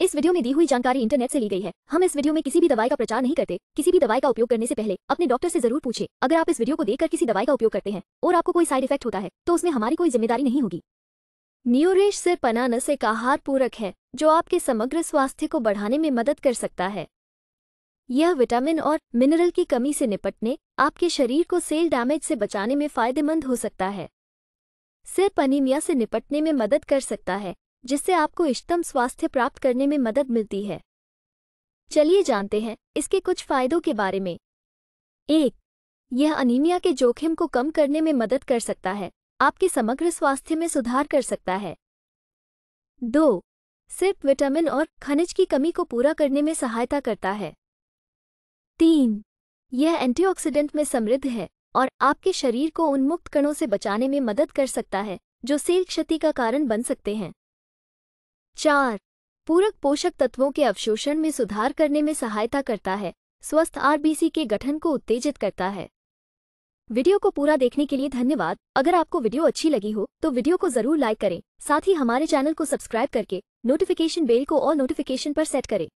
इस वीडियो में दी हुई जानकारी इंटरनेट से ली गई है हम इस वीडियो में किसी भी दवाई का प्रचार नहीं करते किसी भी दवाई का उपयोग करने से पहले अपने डॉक्टर से जरूर पूछे अगर आप इस वीडियो को देखकर किसी दवाई का उपयोग करते हैं और आपको कोई साइड इफेक्ट होता है तो उसमें हमारी कोई जिम्मेदारी नहीं होगी न्यूरेश सिर्फ अनानस एक आहार पूरक है जो आपके समग्र स्वास्थ्य को बढ़ाने में मदद कर सकता है यह विटामिन और मिनरल की कमी से निपटने आपके शरीर को सेल डैमेज से बचाने में फायदेमंद हो सकता है सिर्फ अनिमिया से निपटने में मदद कर सकता है जिससे आपको इष्टतम स्वास्थ्य प्राप्त करने में मदद मिलती है चलिए जानते हैं इसके कुछ फायदों के बारे में एक यह अनीमिया के जोखिम को कम करने में मदद कर सकता है आपके समग्र स्वास्थ्य में सुधार कर सकता है दो सिर्फ विटामिन और खनिज की कमी को पूरा करने में सहायता करता है तीन यह एंटीऑक्सीडेंट में समृद्ध है और आपके शरीर को उन्मुक्त कणों से बचाने में मदद कर सकता है जो सेल क्षति का कारण बन सकते हैं चार पूरक पोषक तत्वों के अवशोषण में सुधार करने में सहायता करता है स्वस्थ आरबीसी के गठन को उत्तेजित करता है वीडियो को पूरा देखने के लिए धन्यवाद अगर आपको वीडियो अच्छी लगी हो तो वीडियो को जरूर लाइक करें साथ ही हमारे चैनल को सब्सक्राइब करके नोटिफिकेशन बेल को और नोटिफिकेशन पर सेट करें